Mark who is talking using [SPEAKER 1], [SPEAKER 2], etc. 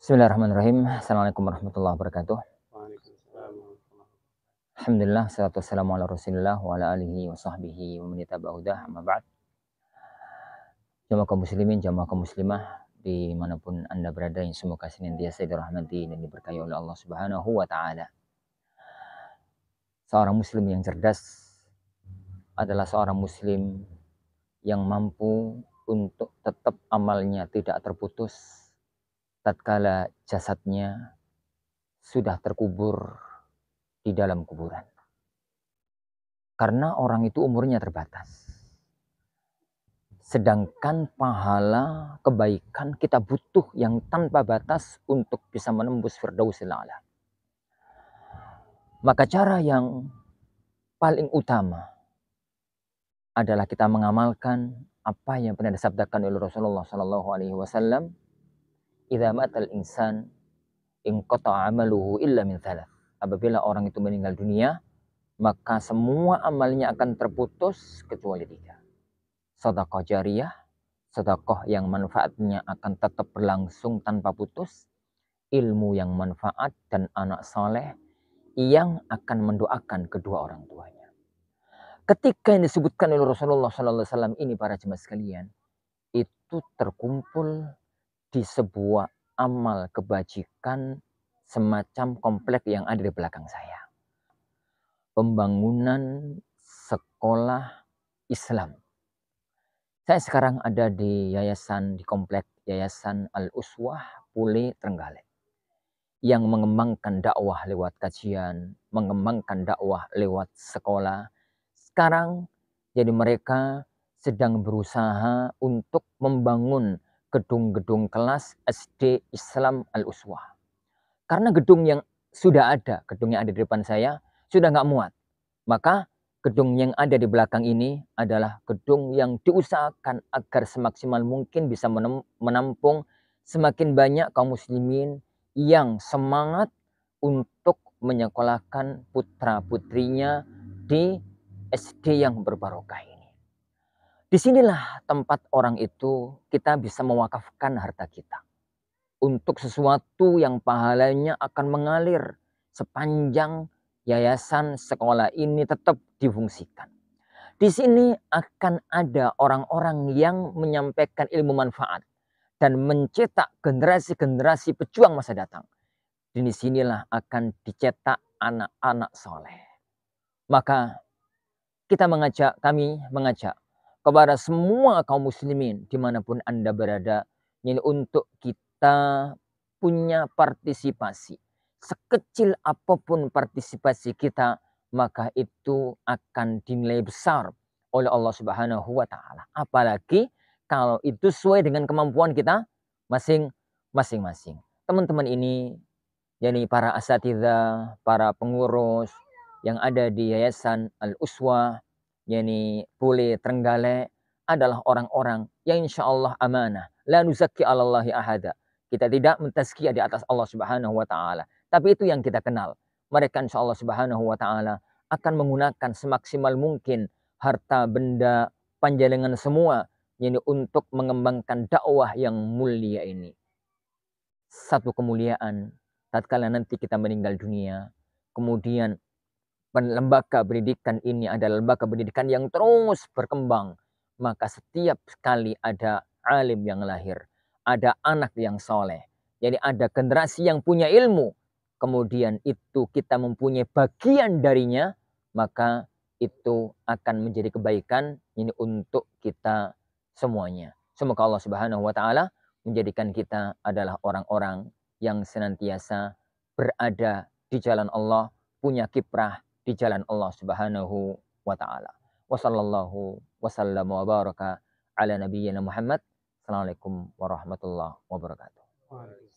[SPEAKER 1] Bismillahirrahmanirrahim. Assalamualaikum warahmatullahi wabarakatuh. Alhamdulillah, salatu wassalamu ala rasulillah wa ala alihi wa sahbihi wa menita ba'udah amma ba'd. Jamaah kaum muslimin, jamaah kaum muslimah, dimanapun anda berada yang semoga senantiasa dirahmati dan diberkahi oleh Allah subhanahu wa ta'ala. Seorang muslim yang cerdas adalah seorang muslim yang mampu untuk tetap amalnya tidak terputus tatkala jasadnya sudah terkubur di dalam kuburan. Karena orang itu umurnya terbatas. Sedangkan pahala kebaikan kita butuh yang tanpa batas untuk bisa menembus firdaus A'la. Maka cara yang paling utama adalah kita mengamalkan apa yang pernah disabdakan oleh Rasulullah Shallallahu Alaihi Wasallam idza matal insan inqata amaluhu illa min thalath. Apabila orang itu meninggal dunia, maka semua amalnya akan terputus kecuali tiga. Sedekah jariyah, sedekah yang manfaatnya akan tetap berlangsung tanpa putus, ilmu yang manfaat dan anak soleh yang akan mendoakan kedua orang tuanya. Ketika yang disebutkan oleh Rasulullah SAW ini para jemaah sekalian, itu terkumpul di sebuah amal kebajikan semacam komplek yang ada di belakang saya. Pembangunan sekolah Islam. Saya sekarang ada di yayasan di komplek Yayasan Al-Uswah Pule Trenggalek yang mengembangkan dakwah lewat kajian, mengembangkan dakwah lewat sekolah. Sekarang jadi mereka sedang berusaha untuk membangun gedung-gedung kelas SD Islam Al-Uswah. Karena gedung yang sudah ada, gedung yang ada di depan saya, sudah nggak muat. Maka gedung yang ada di belakang ini adalah gedung yang diusahakan agar semaksimal mungkin bisa menampung semakin banyak kaum muslimin yang semangat untuk menyekolahkan putra-putrinya di SD yang berbarokah Disinilah tempat orang itu kita bisa mewakafkan harta kita. Untuk sesuatu yang pahalanya akan mengalir sepanjang yayasan sekolah ini tetap difungsikan. Di sini akan ada orang-orang yang menyampaikan ilmu manfaat dan mencetak generasi-generasi pejuang masa datang. Dan disinilah akan dicetak anak-anak soleh. Maka kita mengajak, kami mengajak kepada semua kaum muslimin dimanapun Anda berada ini untuk kita punya partisipasi. Sekecil apapun partisipasi kita, maka itu akan dinilai besar oleh Allah Subhanahu wa taala. Apalagi kalau itu sesuai dengan kemampuan kita masing masing-masing. Teman-teman ini yakni para asatidah, para pengurus yang ada di Yayasan Al-Uswah yakni Pule, Trenggale adalah orang-orang yang insya Allah amanah. La nuzakki alallahi ahada. Kita tidak mentazkiyah di atas Allah subhanahu wa ta'ala. Tapi itu yang kita kenal. Mereka insya Allah subhanahu wa ta'ala akan menggunakan semaksimal mungkin harta benda panjalengan semua yakni untuk mengembangkan dakwah yang mulia ini. Satu kemuliaan tatkala nanti kita meninggal dunia, kemudian lembaga pendidikan ini adalah lembaga pendidikan yang terus berkembang, maka setiap sekali ada alim yang lahir, ada anak yang soleh. Jadi ada generasi yang punya ilmu, kemudian itu kita mempunyai bagian darinya, maka itu akan menjadi kebaikan ini untuk kita semuanya. Semoga Allah Subhanahu wa taala menjadikan kita adalah orang-orang yang senantiasa berada di jalan Allah, punya kiprah di jalan Allah Subhanahu wa taala. Wassallallahu wasallam wa baraka ala nabiyyina Muhammad. Assalamualaikum warahmatullahi wabarakatuh.